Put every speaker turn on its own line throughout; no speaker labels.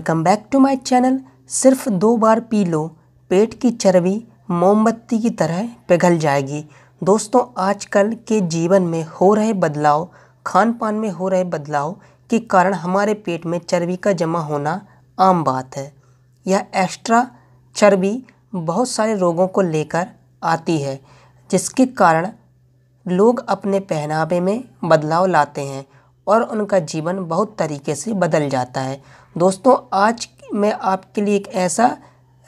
welcome back to my channel सिर्फ दो बार P low पेट की चर्बी मोमबत्ती की तरह पिघल जाएगी दोस्तों आजकल के जीवन में हो रहे बदलाव खान पान में हो रहे बदलाव के कारण हमारे पेट में चर्बी का जमा होना आम बात है यह एक्स्ट्रा चर्बी बहुत सारे रोगों को लेकर आती है जिसके कारण लोग अपने पहनावे में बदलाव लाते हैं और उनका जीवन बहुत तरीके से बदल जाता है दोस्तों आज मैं आपके लिए एक ऐसा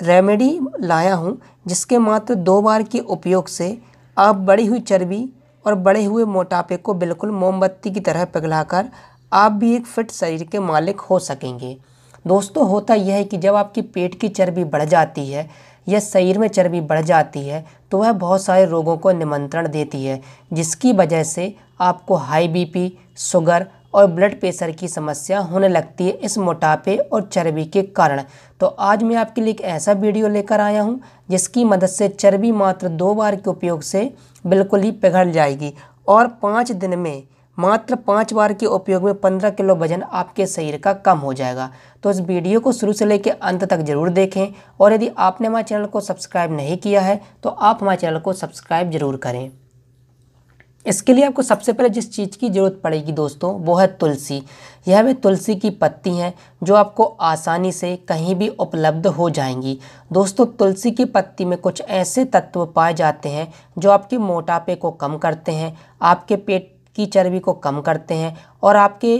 रेमेडी लाया हूँ जिसके मात्र दो बार के उपयोग से आप बढ़ी हुई चर्बी और बढ़े हुए मोटापे को बिल्कुल मोमबत्ती की तरह पिघलाकर आप भी एक फिट शरीर के मालिक हो सकेंगे दोस्तों होता यह है कि जब आपकी पेट की चर्बी बढ़ जाती है या शरीर में चर्बी बढ़ जाती है तो वह बहुत सारे रोगों को निमंत्रण देती है जिसकी वजह से आपको हाई बीपी, शुगर और ब्लड प्रेशर की समस्या होने लगती है इस मोटापे और चर्बी के कारण तो आज मैं आपके लिए एक ऐसा वीडियो लेकर आया हूँ जिसकी मदद से चर्बी मात्र दो बार के उपयोग से बिल्कुल ही पिघल जाएगी और पाँच दिन में मात्र पाँच बार के उपयोग में पंद्रह किलो वजन आपके शरीर का कम हो जाएगा तो इस वीडियो को शुरू से लेकर अंत तक जरूर देखें और यदि आपने हमारे चैनल को सब्सक्राइब नहीं किया है तो आप हमारे चैनल को सब्सक्राइब जरूर करें इसके लिए आपको सबसे पहले जिस चीज़ की ज़रूरत पड़ेगी दोस्तों वो है तुलसी यह वे तुलसी की पत्ती हैं जो आपको आसानी से कहीं भी उपलब्ध हो जाएंगी दोस्तों तुलसी की पत्ती में कुछ ऐसे तत्व पाए जाते हैं जो आपके मोटापे को कम करते हैं आपके पेट की चर्बी को कम करते हैं और आपके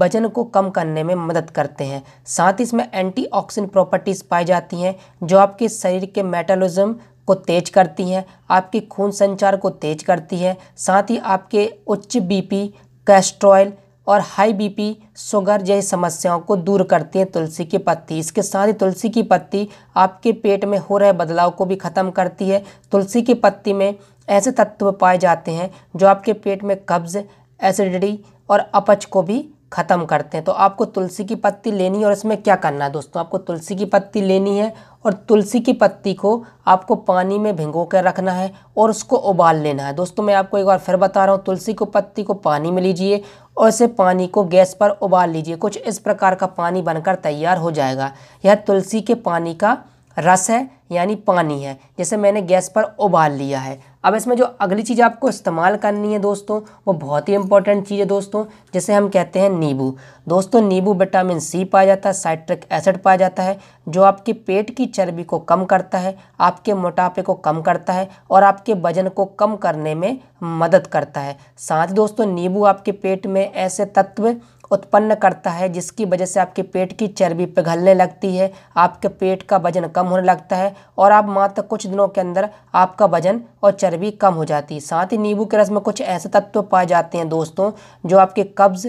वजन को कम करने में मदद करते हैं साथ ही इसमें एंटीऑक्सीडेंट प्रॉपर्टीज़ पाई जाती हैं जो आपके शरीर के मेटाबॉलिज्म को तेज करती हैं आपके खून संचार को तेज करती है साथ ही आपके उच्च बीपी कैस्ट्रॉयल और हाई बीपी शुगर जैसी समस्याओं को दूर करती हैं तुलसी की पत्ती इसके साथ ही तुलसी की पत्ती आपके पेट में हो रहे बदलाव को भी ख़त्म करती है तुलसी की पत्ती में ऐसे तत्व पाए जाते हैं जो आपके पेट में कब्ज़ एसिडिटी और अपच को भी ख़त्म करते हैं तो आपको तुलसी की पत्ती लेनी है और इसमें क्या करना है दोस्तों आपको तुलसी की पत्ती लेनी है और तुलसी की पत्ती को आपको पानी में भिंगो कर रखना है और उसको उबाल लेना है दोस्तों मैं आपको एक बार फिर बता रहा हूँ तुलसी को पत्ती को पानी में लीजिए और इसे पानी को गैस पर उबाल लीजिए कुछ इस प्रकार का पानी बनकर तैयार हो जाएगा यह तुलसी के पानी का रस है यानी पानी है जैसे मैंने गैस पर उबाल लिया है अब इसमें जो अगली चीज़ आपको इस्तेमाल करनी है दोस्तों वो बहुत ही इंपॉर्टेंट चीज़ है दोस्तों जैसे हम कहते हैं नींबू दोस्तों नींबू विटामिन सी पाया जाता है साइट्रिक एसिड पाया जाता है जो आपके पेट की चर्बी को कम करता है आपके मोटापे को कम करता है और आपके वजन को कम करने में मदद करता है साथ दोस्तों नींबू आपके पेट में ऐसे तत्व उत्पन्न करता है जिसकी वजह से आपके पेट की चर्बी पिघलने लगती है आपके पेट का वजन कम होने लगता है और आप मात्र कुछ दिनों के अंदर आपका वजन और चर्बी कम हो जाती है साथ ही नींबू के रस में कुछ ऐसे तत्व पाए जाते हैं दोस्तों जो आपके कब्ज़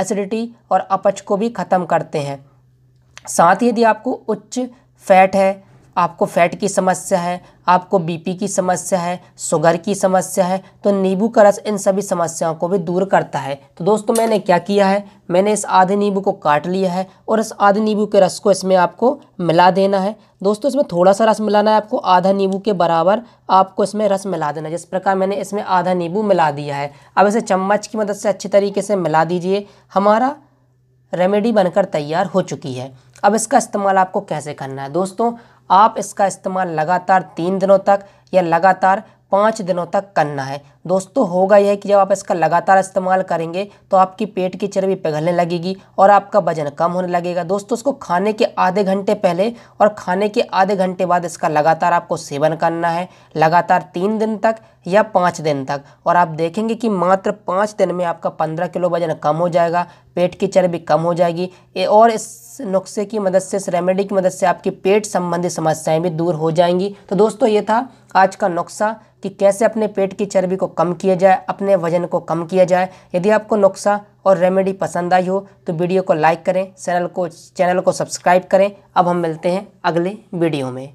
एसिडिटी और अपच को भी ख़त्म करते हैं साथ ही यदि आपको उच्च फैट है आपको फैट की समस्या है आपको बीपी की समस्या है शुगर की समस्या है तो नींबू का रस इन सभी समस्याओं को भी दूर करता है तो दोस्तों मैंने क्या किया है मैंने इस आधे नींबू को काट लिया है और इस आधे नींबू के रस को इसमें आपको मिला देना है दोस्तों इसमें थोड़ा सा रस मिलाना है आपको आधा नींबू के बराबर आपको इसमें रस मिला देना जिस प्रकार मैंने इसमें आधा नींबू मिला दिया है अब इसे चम्मच की मदद से अच्छी तरीके से मिला दीजिए हमारा रेमेडी बनकर तैयार हो चुकी है अब इसका इस्तेमाल आपको कैसे करना है दोस्तों आप इसका इस्तेमाल लगातार तीन दिनों तक या लगातार पाँच दिनों तक करना है दोस्तों होगा यह कि जब आप इसका लगातार इस्तेमाल करेंगे तो आपकी पेट की चर्बी पिघलने लगेगी और आपका वजन कम होने लगेगा दोस्तों इसको खाने के आधे घंटे पहले और खाने के आधे घंटे बाद इसका लगातार आपको सेवन करना है लगातार तीन दिन तक या पाँच दिन तक और आप देखेंगे कि मात्र पाँच दिन में आपका पंद्रह किलो वजन कम हो जाएगा पेट की चर्बी कम हो जाएगी और इस नुस्खे की मदद से इस रेमेडी की मदद से आपकी पेट संबंधी समस्याएं भी दूर हो जाएंगी तो दोस्तों ये था आज का नुस्खा कि कैसे अपने पेट की चर्बी को कम किया जाए अपने वजन को कम किया जाए यदि आपको नुस्खा और रेमेडी पसंद आई हो तो वीडियो को लाइक करें चैनल को चैनल को सब्सक्राइब करें अब हम मिलते हैं अगले वीडियो में